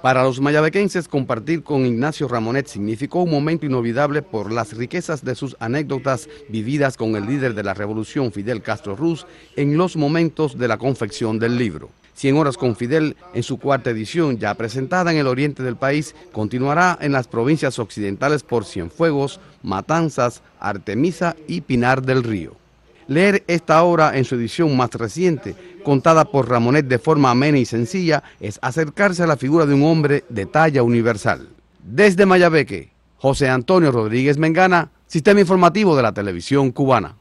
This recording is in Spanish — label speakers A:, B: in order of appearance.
A: Para los mayabequenses, compartir con Ignacio Ramonet significó un momento inolvidable por las riquezas de sus anécdotas vividas con el líder de la revolución, Fidel Castro Ruz, en los momentos de la confección del libro. Cien Horas con Fidel, en su cuarta edición, ya presentada en el oriente del país, continuará en las provincias occidentales por Cienfuegos, Matanzas, Artemisa y Pinar del Río. Leer esta obra en su edición más reciente, contada por Ramonet de forma amena y sencilla, es acercarse a la figura de un hombre de talla universal. Desde Mayabeque, José Antonio Rodríguez Mengana, Sistema Informativo de la Televisión Cubana.